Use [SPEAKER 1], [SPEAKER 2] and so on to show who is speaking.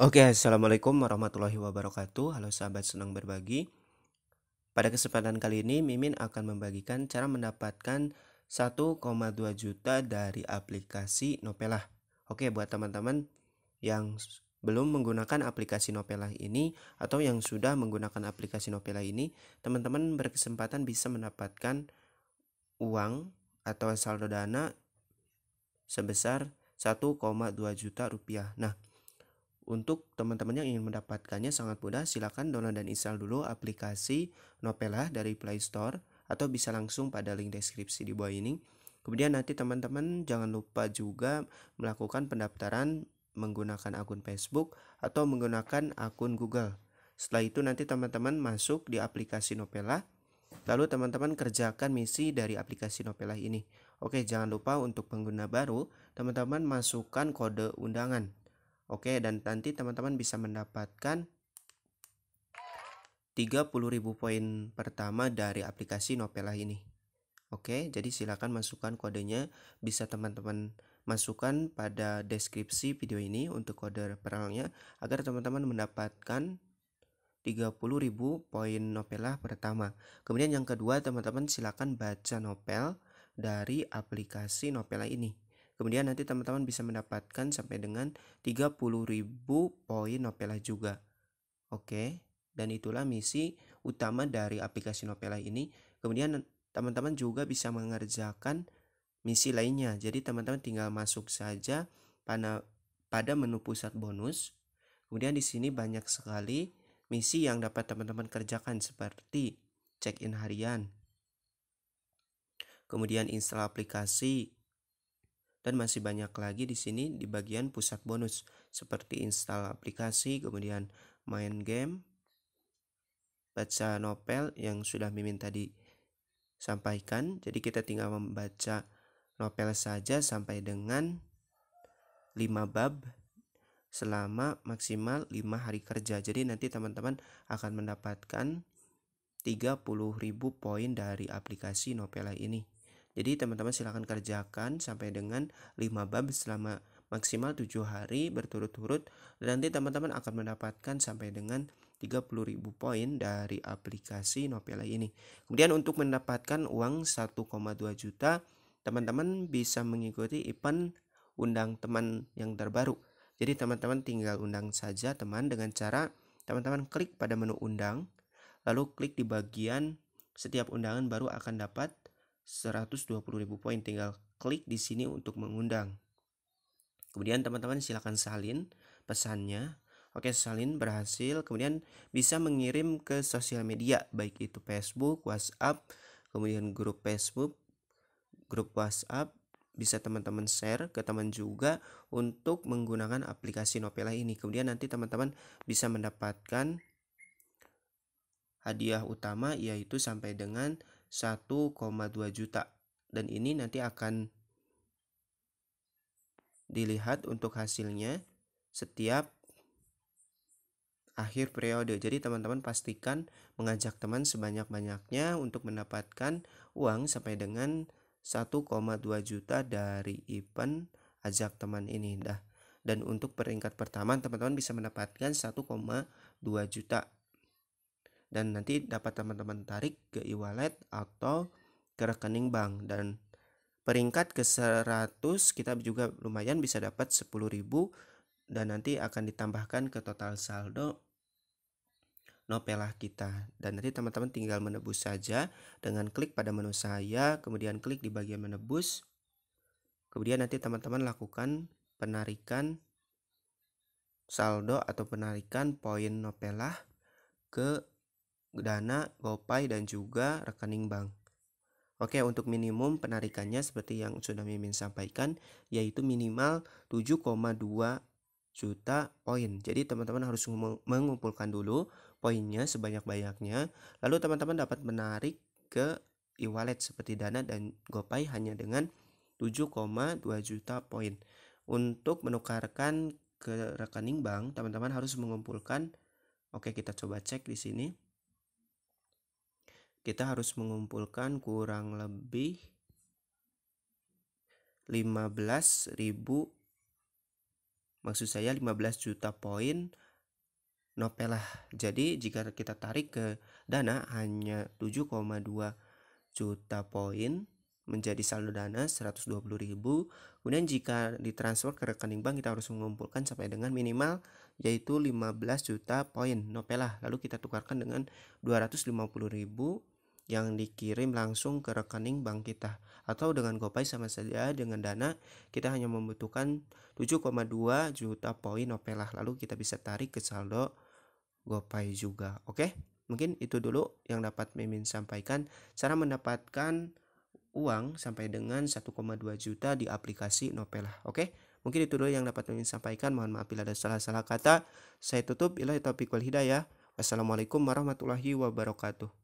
[SPEAKER 1] Oke, assalamualaikum warahmatullahi wabarakatuh. Halo sahabat senang berbagi. Pada kesempatan kali ini, Mimin akan membagikan cara mendapatkan 1,2 juta dari aplikasi Nopela Oke, buat teman-teman yang belum menggunakan aplikasi Nopela ini atau yang sudah menggunakan aplikasi Nopela ini, teman-teman berkesempatan bisa mendapatkan uang atau saldo dana sebesar 1,2 juta rupiah. Nah, untuk teman-teman yang ingin mendapatkannya sangat mudah, silakan download dan install dulu aplikasi Nopela dari Play Store atau bisa langsung pada link deskripsi di bawah ini. Kemudian nanti teman-teman jangan lupa juga melakukan pendaftaran menggunakan akun Facebook atau menggunakan akun Google. Setelah itu nanti teman-teman masuk di aplikasi Nopela. Lalu teman-teman kerjakan misi dari aplikasi Nopela ini. Oke, jangan lupa untuk pengguna baru, teman-teman masukkan kode undangan. Oke, dan nanti teman-teman bisa mendapatkan 30.000 poin pertama dari aplikasi Novela ini. Oke, jadi silakan masukkan kodenya bisa teman-teman masukkan pada deskripsi video ini untuk kode referralnya agar teman-teman mendapatkan 30.000 poin Novela pertama. Kemudian yang kedua, teman-teman silakan baca novel dari aplikasi Novela ini. Kemudian nanti teman-teman bisa mendapatkan sampai dengan 30.000 poin Nopela juga. Oke, dan itulah misi utama dari aplikasi Nopela ini. Kemudian teman-teman juga bisa mengerjakan misi lainnya. Jadi teman-teman tinggal masuk saja pada menu pusat bonus. Kemudian di sini banyak sekali misi yang dapat teman-teman kerjakan seperti check-in harian. Kemudian install aplikasi, dan masih banyak lagi di sini di bagian pusat bonus seperti install aplikasi, kemudian main game, baca novel yang sudah Mimin tadi sampaikan. Jadi kita tinggal membaca novel saja sampai dengan 5 bab selama maksimal 5 hari kerja. Jadi nanti teman-teman akan mendapatkan 30.000 poin dari aplikasi Novela ini. Jadi teman-teman silahkan kerjakan sampai dengan 5 bab selama maksimal 7 hari berturut-turut dan nanti teman-teman akan mendapatkan sampai dengan 30.000 poin dari aplikasi Nopela ini. Kemudian untuk mendapatkan uang 1,2 juta, teman-teman bisa mengikuti event undang teman yang terbaru. Jadi teman-teman tinggal undang saja teman dengan cara teman-teman klik pada menu undang, lalu klik di bagian setiap undangan baru akan dapat 120.000 poin tinggal klik di sini untuk mengundang. Kemudian teman-teman silakan salin pesannya. Oke, salin berhasil. Kemudian bisa mengirim ke sosial media, baik itu Facebook, WhatsApp, kemudian grup Facebook, grup WhatsApp, bisa teman-teman share ke teman juga untuk menggunakan aplikasi Nopela ini. Kemudian nanti teman-teman bisa mendapatkan hadiah utama yaitu sampai dengan 1,2 juta dan ini nanti akan dilihat untuk hasilnya setiap akhir periode. Jadi teman-teman pastikan mengajak teman sebanyak-banyaknya untuk mendapatkan uang sampai dengan 1,2 juta dari event ajak teman ini dah. Dan untuk peringkat pertama teman-teman bisa mendapatkan 1,2 juta dan nanti dapat teman-teman tarik ke e-wallet atau ke rekening bank dan peringkat ke 100 kita juga lumayan bisa dapat 10.000 dan nanti akan ditambahkan ke total saldo nopelah kita dan nanti teman-teman tinggal menebus saja dengan klik pada menu saya kemudian klik di bagian menebus kemudian nanti teman-teman lakukan penarikan saldo atau penarikan poin nopelah ke Dana, GoPay, dan juga rekening bank. Oke, untuk minimum penarikannya seperti yang sudah Mimin sampaikan, yaitu minimal 7,2 juta poin. Jadi teman-teman harus mengumpulkan dulu poinnya sebanyak-banyaknya. Lalu teman-teman dapat menarik ke e-wallet seperti Dana dan GoPay hanya dengan 7,2 juta poin. Untuk menukarkan ke rekening bank, teman-teman harus mengumpulkan Oke, kita coba cek di sini kita harus mengumpulkan kurang lebih ribu maksud saya 15 juta poin novelah. Jadi jika kita tarik ke dana hanya 7,2 juta poin menjadi saldo dana ribu Kemudian jika ditransfer ke rekening bank kita harus mengumpulkan sampai dengan minimal yaitu 15 juta poin novelah. Lalu kita tukarkan dengan ribu yang dikirim langsung ke rekening bank kita atau dengan GoPay sama saja dengan dana kita hanya membutuhkan 7,2 juta poin Opela lalu kita bisa tarik ke saldo GoPay juga oke mungkin itu dulu yang dapat Mimin sampaikan cara mendapatkan uang sampai dengan 1,2 juta di aplikasi Nopela oke Mungkin itu dulu yang dapat kami sampaikan. Mohon maaf bila ada salah-salah kata. Saya tutup. Ilahi topik wal hidayah. Wassalamualaikum warahmatullahi wabarakatuh.